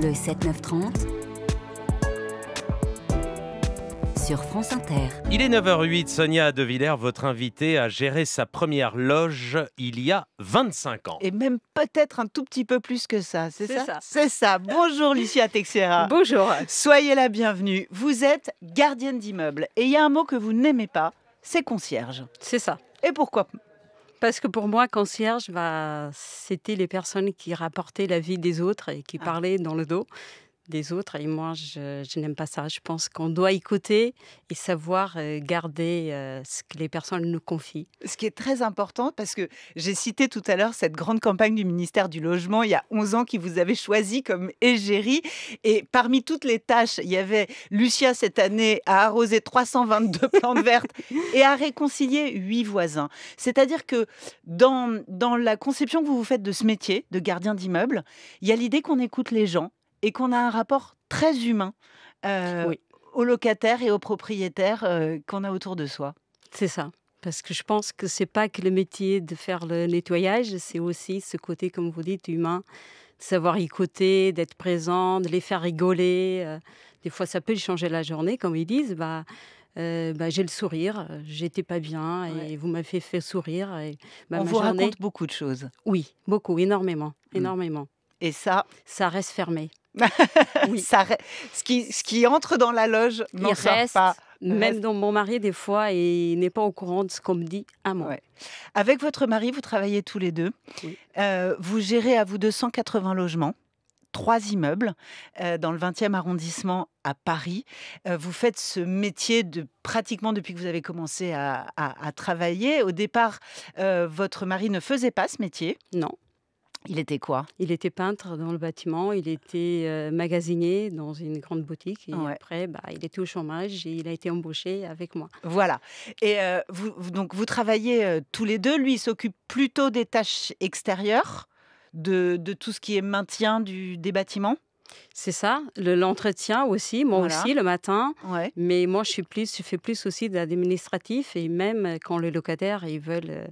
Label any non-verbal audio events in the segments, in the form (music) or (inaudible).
Le 7-9-30 sur France Inter. Il est 9h08, Sonia De Villers, votre invitée, a géré sa première loge il y a 25 ans. Et même peut-être un tout petit peu plus que ça, c'est ça, ça. C'est ça. Bonjour (laughs) Lucia Texera. Bonjour. Soyez la bienvenue. Vous êtes gardienne d'immeuble et il y a un mot que vous n'aimez pas, c'est concierge. C'est ça. Et pourquoi parce que pour moi, concierge, bah, c'était les personnes qui rapportaient la vie des autres et qui ah. parlaient dans le dos des autres. Et moi, je, n'aime pas ça. Je pense qu'on doit écouter et savoir euh, garder euh, ce que les personnes nous confient. Ce qui est très important, parce que j'ai cité tout à l'heure cette grande campagne du ministère du Logement il y a 11 ans qui vous avait choisi comme égérie. Et parmi toutes les tâches, il y avait Lucia cette année à arroser 322 (laughs) plantes vertes et à réconcilier 8 voisins. C'est-à-dire que dans, dans la conception que vous vous faites de ce métier de gardien d'immeuble, il y a l'idée qu'on écoute les gens et qu'on a un rapport très humain euh, aux locataires et aux propriétaires euh, qu'on a autour de soi. C'est ça. Parce que je pense que c'est pas que le métier de faire le nettoyage, c'est aussi ce côté, comme vous dites, humain, de savoir écouter, d'être présent, de les faire rigoler. Euh. Des fois, ça peut changer la journée, comme ils disent. Bah, bah j'ai le sourire, j'étais pas bien et vous m'avez fait sourire. Et, bah, On vous raconte beaucoup de choses. Oui, beaucoup, énormément, mm. énormément. Et ça, ça reste fermé oui. Ça, ce, qui, ce qui entre dans la loge n'en reste pas. Même dans mon mari, des fois, il n'est pas au courant de ce qu'on me dit à moi. Avec votre mari, vous travaillez tous les deux. Euh, vous gérez à vous 280 logements trois immeubles euh, dans le 20e arrondissement à Paris. Euh, vous faites ce métier de, pratiquement depuis que vous avez commencé à, travailler. Au départ, votre mari ne faisait pas ce métier. Non. Il était quoi Il était peintre dans le bâtiment, il était euh, magasinier dans une grande boutique. Et après, bah, il était au chômage et il a été embauché avec moi. Voilà. Et euh, vous, donc, vous travaillez euh, tous les deux. Lui, il s'occupe plutôt des tâches extérieures, de, tout ce qui est maintien du, des bâtiments c'est ça, l'entretien aussi, moi aussi le matin. Mais moi, je suis plus, je fais plus aussi d'administratif et même quand les locataires ils veulent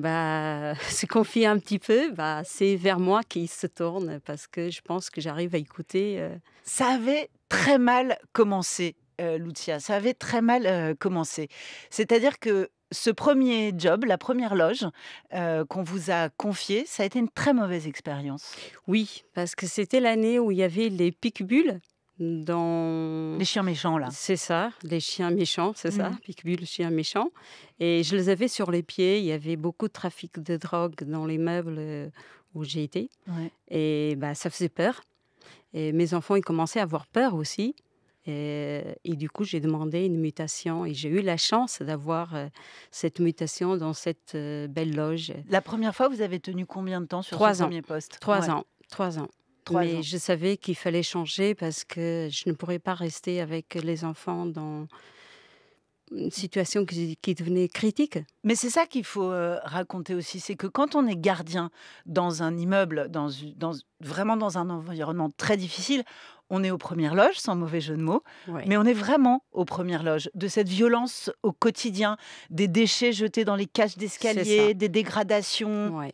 bah, (laughs) se confier un petit peu, bah, c'est vers moi qu'il se tourne parce que je pense que j'arrive à écouter. Euh. Ça avait très mal commencé, euh, Lucia. Ça avait très mal euh, commencé. C'est-à-dire que ce premier job, la première loge qu'on vous a confiée, ça a été une très mauvaise expérience. Oui, parce que c'était l'année où il y avait les pic-bulles dans... Les chiens méchants, là. C'est ça, les chiens méchants, c'est ça, mm. le chien méchant. Et je les avais sur les pieds, il y avait beaucoup de trafic de drogue dans les meubles euh, où j'ai été. Et bah, ça faisait peur. Et mes enfants, ils commençaient à avoir peur aussi. Et, du coup, j'ai demandé une mutation et j'ai eu la chance d'avoir euh, cette mutation dans cette euh, belle loge. La première fois, vous avez tenu combien de temps sur ce premier poste Trois ans. Trois ans mais je savais qu'il fallait changer parce que je ne pourrais pas rester avec les enfants dans une situation qui, devenait critique. Mais c'est ça qu'il faut euh, raconter aussi, c'est que quand on est gardien dans un immeuble, dans, vraiment dans un environnement très difficile, on est aux premières loges, sans mauvais jeu de mots, mais on est vraiment aux premières loges de cette violence au quotidien, des déchets jetés dans les cages d'escalier, des dégradations.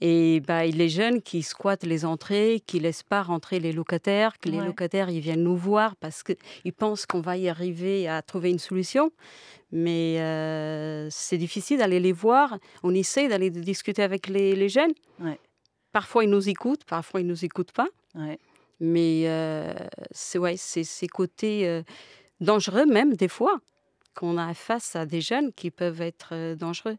Et bah, les jeunes qui squattent les entrées, qui laissent pas rentrer les locataires, que les locataires ils viennent nous voir parce qu'ils pensent qu'on va y arriver à trouver une solution. Mais euh, c'est difficile d'aller les voir. On essaie d'aller discuter avec les, jeunes. Parfois ils nous écoutent, parfois ils ne nous écoutent pas. Mais euh, c'est ouais, ces côtés euh, dangereux même des fois qu'on a face à des jeunes qui peuvent être euh, dangereux,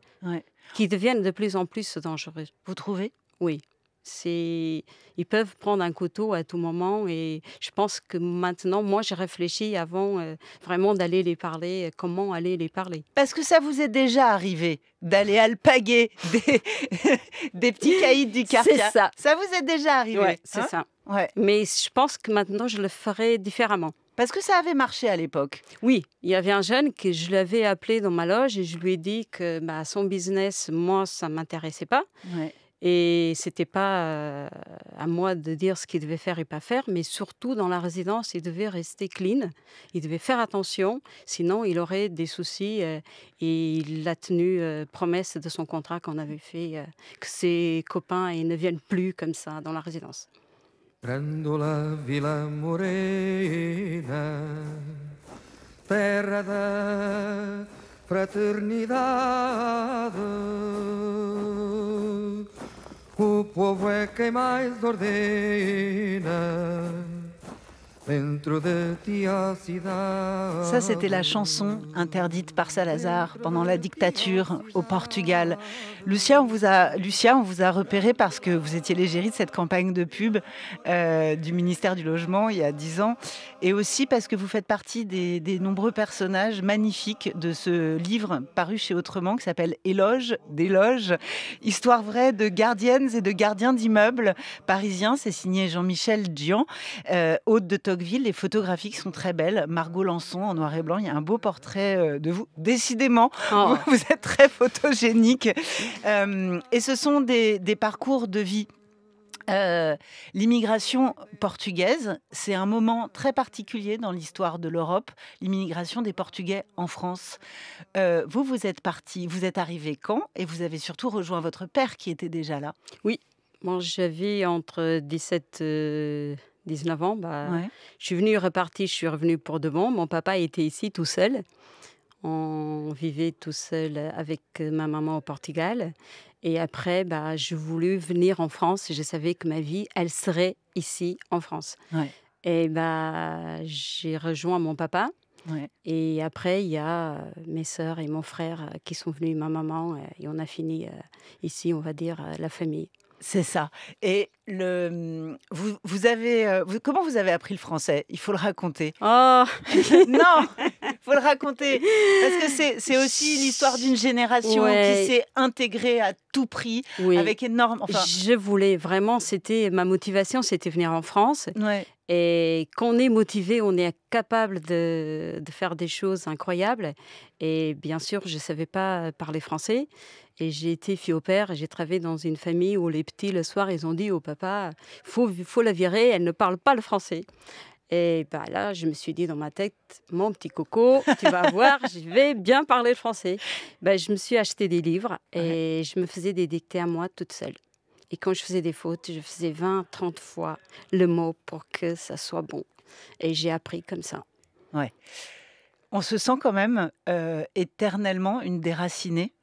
qui deviennent de plus en plus dangereux. Vous trouvez Oui. C'est, ils peuvent prendre un couteau à tout moment et je pense que maintenant, moi, j'ai réfléchi avant euh, vraiment d'aller les parler, euh, comment aller les parler. Parce que ça vous est déjà arrivé d'aller alpaguer des, (laughs) petits caïds du quartier. C'est ça. Ça vous est déjà arrivé. Ouais, hein c'est ça. Mais je pense que maintenant, je le ferai différemment. Parce que ça avait marché à l'époque. Oui, il y avait un jeune que je l'avais appelé dans ma loge et je lui ai dit que bah, son business, moi, ça ne m'intéressait pas. Et Et n'était pas euh, à moi de dire ce qu'il devait faire et pas faire, mais surtout dans la résidence, il devait rester clean, il devait faire attention, sinon il aurait des soucis. Euh, et il a tenu euh, promesse de son contrat qu'on avait fait, que ses copains ne viennent plus comme ça dans la résidence. Grandola Vila Morena, terra da fraternidade. O povo é quem mais ordena Ça, c'était la chanson interdite par Salazar pendant la dictature au Portugal. Lucia, on vous a, on vous a repéré parce que vous étiez l'égérie de cette campagne de pub euh, du ministère du Logement il y a dix ans, et aussi parce que vous faites partie des, nombreux personnages magnifiques de ce livre paru chez Autrement qui s'appelle Éloge d'Éloge histoire vraie de gardiennes et de gardiens d'immeubles parisiens. C'est signé Jean-Michel Dian, euh, hôte de les photographies sont très belles. Margot Lançon en noir et blanc. Il y a un beau portrait euh, de vous. Décidément, oh. (laughs) vous, êtes très photogénique. Euh, et ce sont des, parcours de vie. Euh, l'immigration portugaise, c'est un moment très particulier dans l'histoire de l'Europe, l'immigration des Portugais en France. vous, vous êtes parti, vous êtes arrivé quand et vous avez surtout rejoint votre père qui était déjà là. Oui, moi j'avais entre 17... 19 ans. Bah, Je suis venue repartir, je suis revenue pour de bon. Mon papa était ici tout seul. On vivait tout seul avec euh, ma maman au Portugal. Et après, bah, je voulais venir en France. je savais que ma vie, elle serait ici, en France. Et bah, j'ai rejoint mon papa. Et après, il y a euh, mes sœurs et mon frère euh, qui sont venus, ma maman, et on a fini ici, on va dire, la famille. C'est ça. Et le, mmh, vous, avez, comment vous avez appris le français Il faut le raconter. Oh (laughs) Non il (laughs) faut le raconter. Parce que c'est aussi l'histoire d'une génération qui s'est intégrée à tout prix, avec énorme... Je voulais vraiment, c'était ma motivation, c'était venir en France. Ouais. Et qu'on est motivé, on est capable de, de, faire des choses incroyables. Et bien sûr, je ne savais pas parler français. Et j'ai été fille au père, j'ai travaillé dans une famille où les petits, le soir, ils ont dit au papa, faut, faut la virer, elle ne parle pas le français. Et bah là, je me suis dit dans ma tête, mon petit coco, tu vas (laughs) voir, je vais bien parler le français. Bah, je me suis acheté des livres et je me faisais des dictées à moi toute seule. Et quand je faisais des fautes, je faisais 20, 30 fois le mot pour que ça soit bon. Et j'ai appris comme ça. Ouais. On se sent quand même euh, éternellement une déracinée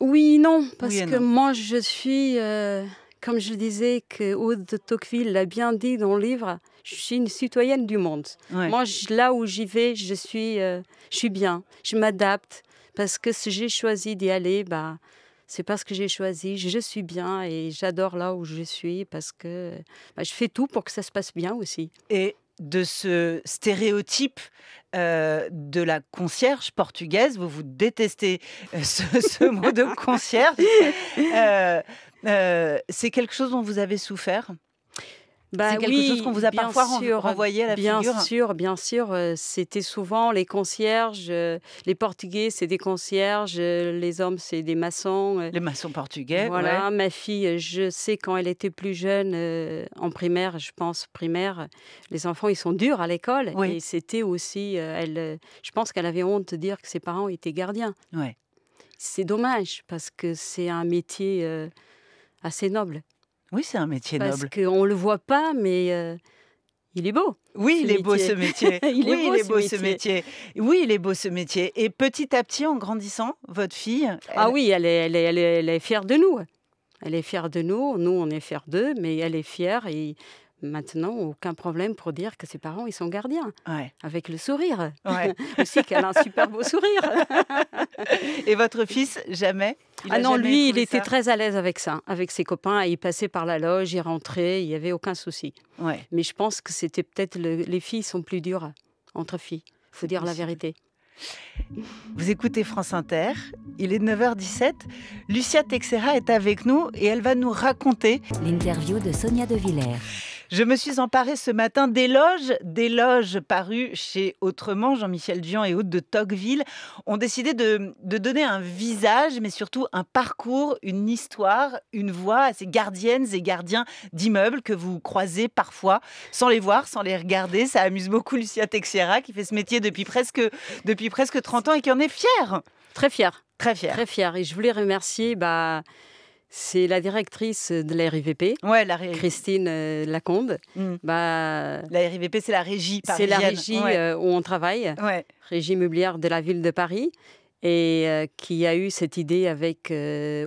oui, non, parce que moi, je suis, euh, comme je disais, que Aude de Tocqueville l'a bien dit dans le livre, je suis une citoyenne du monde. Moi, là où j'y vais, je suis, euh, je suis bien, je m'adapte, parce que si j'ai choisi d'y aller, bah, c'est parce que j'ai choisi, je suis bien et j'adore là où je suis, parce que bah, je fais tout pour que ça se passe bien aussi. Et de ce stéréotype euh, de la concierge portugaise. Vous vous détestez euh, (laughs) ce, mot de concierge. Euh, c'est quelque chose dont vous avez souffert bah c'est quelque chose qu'on vous a parfois renvoyé à la bien figure. Bien sûr, bien sûr. Euh, c'était souvent les concierges, euh, les Portugais, c'est des concierges, euh, les hommes, c'est des maçons. Les maçons portugais. Voilà, ma fille, je sais quand elle était plus jeune, en primaire, je pense primaire, les enfants ils sont durs à l'école oui. et c'était aussi, elle, je pense qu'elle avait honte de dire que ses parents étaient gardiens. Ouais. C'est dommage parce que c'est un métier assez noble. Oui, c'est un métier noble. Parce qu'on ne le voit pas, mais euh, il est beau. Oui, il est beau ce métier. (laughs) oui, il est beau ce métier. Oui, il est beau ce métier. Et petit à petit, en grandissant, votre fille. Ah oui, elle est, elle, est, elle, est, elle est fière de nous. Elle est fière de nous, nous on est fiers d'eux, mais elle est fière et maintenant aucun problème pour dire que ses parents, ils sont gardiens. Avec le sourire. Ouais. (laughs) Aussi qu'elle a un super beau sourire. (laughs) Et votre fils, jamais Ah non, lui, il était très à l'aise avec ça, avec ses copains. Il passait par la loge, il rentrait, il n'y avait aucun souci. Ouais. Mais je pense que c'était peut-être les filles sont plus dures entre filles. Il faut dire la vérité. Vous écoutez France Inter, il est 9h17. Lucia Texera est avec nous et elle va nous raconter l'interview de Sonia De Villers. Je me suis emparée ce matin d'éloges, d'éloges parus chez Autrement. Jean-Michel dion et Haute de Tocqueville ont décidé de, donner un visage, mais surtout un parcours, une histoire, une voix à ces gardiennes et gardiens d'immeubles que vous croisez parfois sans les voir, sans les regarder. Ça amuse beaucoup Lucia Texiera qui fait ce métier depuis presque, depuis presque 30 ans et qui en est fière. Très fière. Très fière. Très fière. Et je voulais remercier. Bah, c'est la directrice de la RIVP, la Christine euh, Laconde. Mm. Bah, la RIVP, c'est la régie C'est la régie euh, où on travaille, ouais. régie immobilière de la ville de Paris, et euh, qui a eu cette idée avec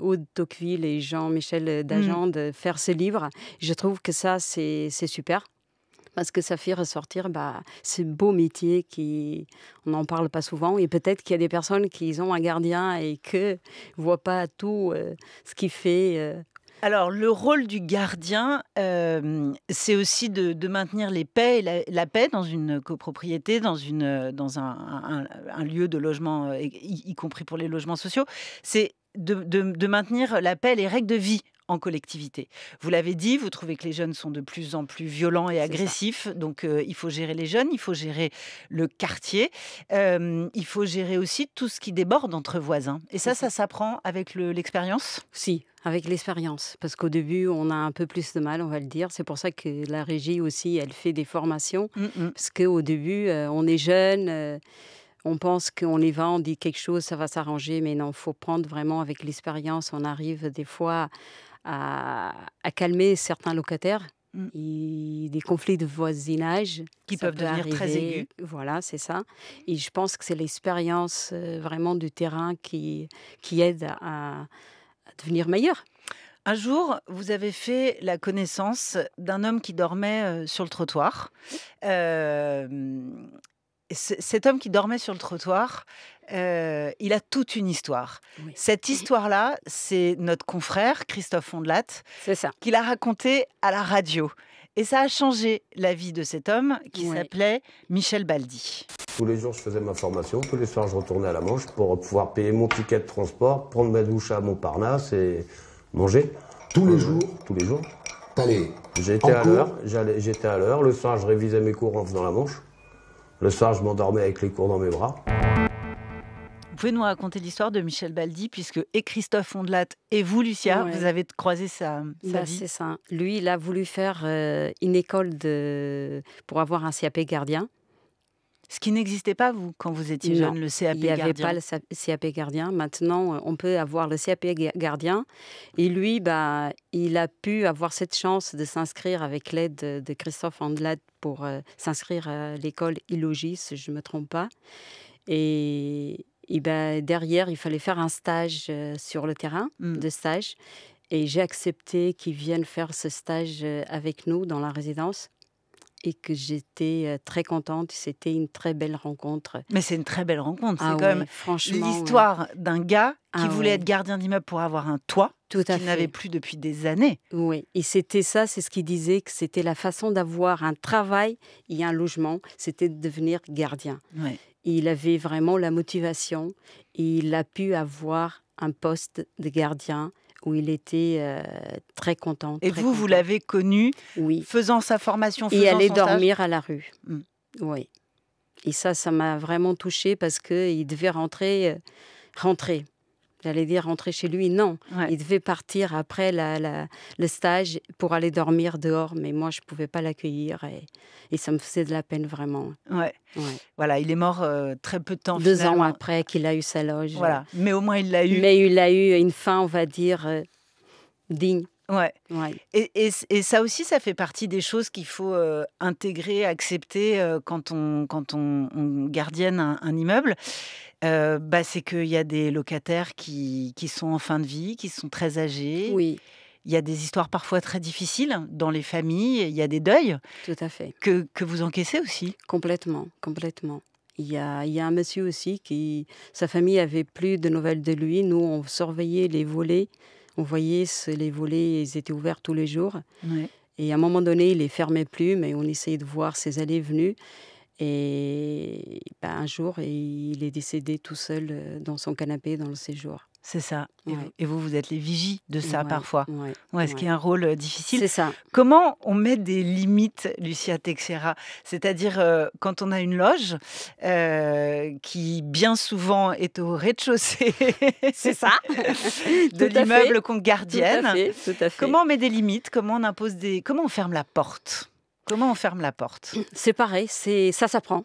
Aude Tocqueville et Jean-Michel Dajan mm. de faire ce livre. Je trouve que ça, c'est super parce que ça fait ressortir bah, ce beau métier qui on n'en parle pas souvent et peut-être qu'il y a des personnes qui ont un gardien et que voient pas tout euh, ce qu'il fait. Euh. Alors le rôle du gardien, euh, c'est aussi de, maintenir les paix la, paix dans une copropriété, dans, une, dans un, lieu de logement, y, compris pour les logements sociaux. C'est de, de, maintenir la paix, les règles de vie en collectivité. Vous l'avez dit, vous trouvez que les jeunes sont de plus en plus violents et agressifs, donc euh, il faut gérer les jeunes, il faut gérer le quartier, euh, il faut gérer aussi tout ce qui déborde entre voisins. Et ça, ça, s'apprend avec l'expérience Si, avec l'expérience, parce qu'au début, on a un peu plus de mal, on va le dire. C'est pour ça que la régie aussi, elle fait des formations, mmh, mmh. parce qu'au début, euh, on est jeune, on pense qu'on y va, on dit quelque chose, ça va s'arranger, mais non, faut prendre vraiment avec l'expérience. On arrive des fois à, calmer certains locataires. Et mm. des conflits de voisinage qui peuvent devenir très aigus. Voilà, c'est ça. Et je pense que c'est l'expérience euh, vraiment du terrain qui, qui aide à, devenir meilleur. Un jour, vous avez fait la connaissance d'un homme qui dormait euh, sur le trottoir. Euh, cet homme qui dormait sur le trottoir, euh, il a toute une histoire. Cette histoire-là, c'est notre confrère Christophe Fondelat, qui l'a raconté à la radio. Et ça a changé la vie de cet homme qui s'appelait Michel Baldi. Tous les jours, je faisais ma formation. Tous les soirs, je retournais à la Manche pour pouvoir payer mon ticket de transport, prendre ma douche à Montparnasse et manger. Tous les euh, jours Tous les jours. J'étais à l'heure. J'étais à l'heure. Le soir, je révisais mes cours en faisant la Manche. Le soir, je m'endormais avec les cours dans mes bras. Vous pouvez nous raconter l'histoire de Michel Baldi, puisque et Christophe Ondelat et vous, Lucia, vous avez croisé sa, ça vie. C'est ça. Lui, il a voulu faire euh, une école pour avoir un CAP gardien ce qui n'existait pas, vous, quand vous étiez jeune, le CAP gardien. Il n'y avait pas le CAP gardien. Maintenant, euh, on peut avoir le CAP gardien. Et lui, bah, il a pu avoir cette chance de s'inscrire avec l'aide de Christophe Andelade pour euh, s'inscrire à l'école Ilogis, si je ne me trompe pas. Et, bah, derrière, il fallait faire un stage euh, sur le terrain, mmh. de stage. Et j'ai accepté qu'il vienne faire ce stage avec nous dans la résidence et que j'étais très contente. C'était une très belle rencontre. Mais c'est une très belle rencontre. c'est ah quand même l'histoire d'un gars qui ah voulait être gardien d'immeuble pour avoir un toit qu'il n'avait plus depuis des années. Oui, et c'était ça, c'est ce qu'il disait, que c'était la façon d'avoir un travail et un logement, c'était de devenir gardien. Il avait vraiment la motivation et il a pu avoir un poste de gardien où il était euh, très content. Et vous, vous l'avez connu faisant sa formation, faisant Et allait dormir à la rue. Mmh. Oui. Et ça, ça m'a vraiment touchée parce qu'il devait rentrer, euh, rentrer j'allais dire rentrer chez lui, non. Il devait partir après le stage pour aller dormir dehors, mais moi, je ne pouvais pas l'accueillir et, ça me faisait de la peine vraiment. Ouais. Voilà, il est mort euh, très peu de temps. Deux ans après qu'il a eu sa loge. Voilà, mais au moins il l'a eu. Mais il a eu une fin, on va dire, euh, digne. Ouais. ouais. Et, ça aussi, ça fait partie des choses qu'il faut euh, intégrer, accepter quand, on, quand on, gardienne un immeuble. Bah, c'est qu'il y a des locataires qui, qui, sont en fin de vie, qui sont très âgés. Oui. Il y a des histoires parfois très difficiles dans les familles, il y a des deuils. Tout à fait. Que, que vous encaissez aussi Complètement, complètement. Il y, a, il y, a, un monsieur aussi qui, sa famille avait plus de nouvelles de lui. Nous, on surveillait les volets. On voyait les volets, ils étaient ouverts tous les jours. Et à un moment donné, il les fermait plus, mais on essayait de voir ses allées venues. Et bah, un jour, il est décédé tout seul euh, dans son canapé dans le séjour. C'est ça. Et, vous, vous êtes les vigies de ça parfois. Ouais, ce qui est un rôle euh, difficile. C'est ça. Comment on met des limites, Lucia Texera C'est-à-dire, euh, quand on a une loge qui, bien souvent, est au rez-de-chaussée. C'est ça. (laughs) de l'immeuble qu'on gardienne. tout à fait. Comment on met des limites Comment on impose des. Comment on ferme la porte Comment on ferme la porte C'est pareil, c'est ça s'apprend.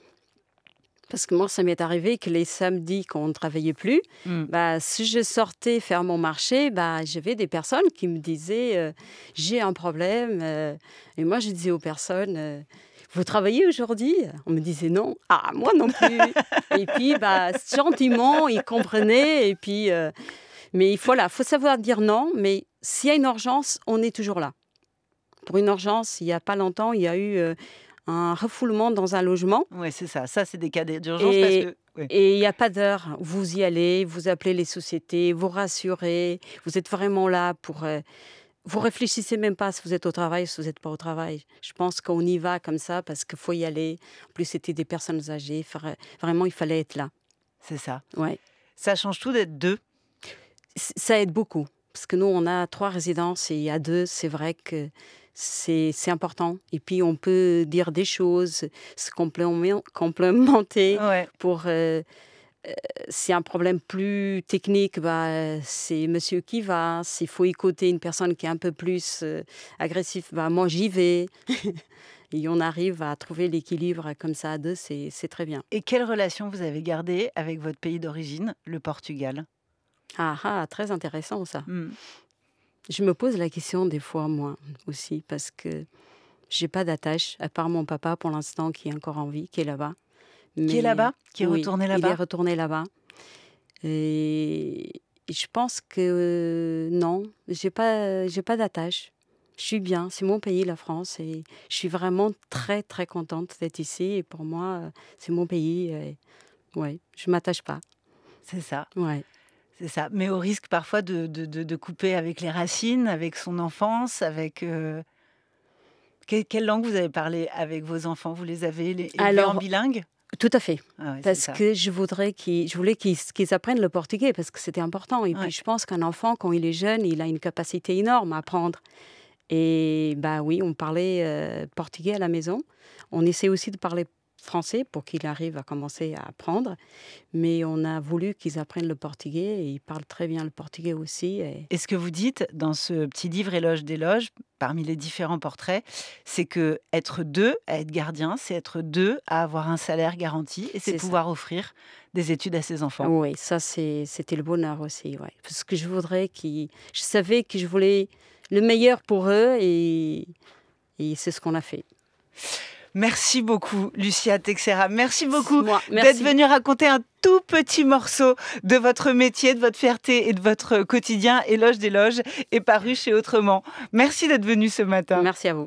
Parce que moi, ça m'est arrivé que les samedis, qu'on ne travaillait plus, hmm. bah, si je sortais faire mon marché, bah, j'avais des personnes qui me disaient euh, J'ai un problème. Euh. et moi, je disais aux personnes euh, Vous travaillez aujourd'hui On me disait Non. Ah, moi non plus. et puis, bah, gentiment, ils comprenaient. Et puis, mais il faut savoir dire non. Mais s'il y a une urgence, on est toujours là pour une urgence, il n'y a pas longtemps, il y a eu euh, un refoulement dans un logement. Oui, c'est ça. Ça, c'est des cas d'urgence Et il n'y a pas d'heure. Vous y allez, vous appelez les sociétés, vous rassurez, vous êtes vraiment là pour... Euh, vous réfléchissez même pas si vous êtes au travail, ou si vous n'êtes pas au travail. Je pense qu'on y va comme ça parce qu'il faut y aller. En plus, c'était des personnes âgées. Vraiment, il fallait être là. C'est ça. Ouais. Ça change tout d'être deux Ça aide beaucoup. Parce que nous, on a trois résidences et il y a deux, c'est vrai que c'est important. Et puis, on peut dire des choses, se complémenter ouais. pour... Euh, euh un problème plus technique, bah, c'est monsieur qui va. S'il faut écouter une personne qui est un peu plus euh, agressive, bah, moi j'y vais. (laughs) Et on arrive à trouver l'équilibre comme ça à deux, c'est très bien. Et quelle relation vous avez gardée avec votre pays d'origine, le Portugal ah, ah, très intéressant ça. Mmh. Je me pose la question des fois, moi aussi, parce que j'ai pas d'attache, à part mon papa pour l'instant qui est encore en vie, qui est là-bas. Qui est là-bas Qui est retourné là-bas Il est retourné là-bas. Et je pense que euh, non, j'ai pas, j'ai pas d'attache. Je suis bien, c'est mon pays, la France, et je suis vraiment très très contente d'être ici. Et pour moi, euh, c'est mon pays. Et, ouais, je m'attache pas. C'est ça. Ouais. C'est ça, mais au risque parfois de, de, couper avec les racines, avec son enfance, avec... Euh, quelle langue vous avez parlé avec vos enfants Vous les avez les, Alors, en bilingue tout à fait, ah parce que je voudrais je voulais qu'ils apprennent le portugais parce que c'était important. Et puis je pense qu'un enfant, quand il est jeune, il a une capacité énorme à apprendre. Et bah oui, on parlait euh, portugais à la maison. On essaie aussi de parler français pour qu'ils arrivent à commencer à apprendre. Mais on a voulu qu'ils apprennent le portugais et ils parlent très bien le portugais aussi. Et... ce que vous dites dans ce petit livre Éloge d'éloge, parmi les différents portraits, c'est que être deux à être gardien, c'est être deux à avoir un salaire garanti et c'est pouvoir offrir des études à ses enfants. Oui, ça c'était le bonheur aussi. Parce que je voudrais qu'ils... Je savais que je voulais le meilleur pour eux et, et c'est ce qu'on a fait. Merci beaucoup, Lucia Texera. Merci beaucoup d'être venue raconter un tout petit morceau de votre métier, de votre fierté et de votre quotidien. Éloge des loges est paru chez Autrement. Merci d'être venue ce matin. Merci à vous.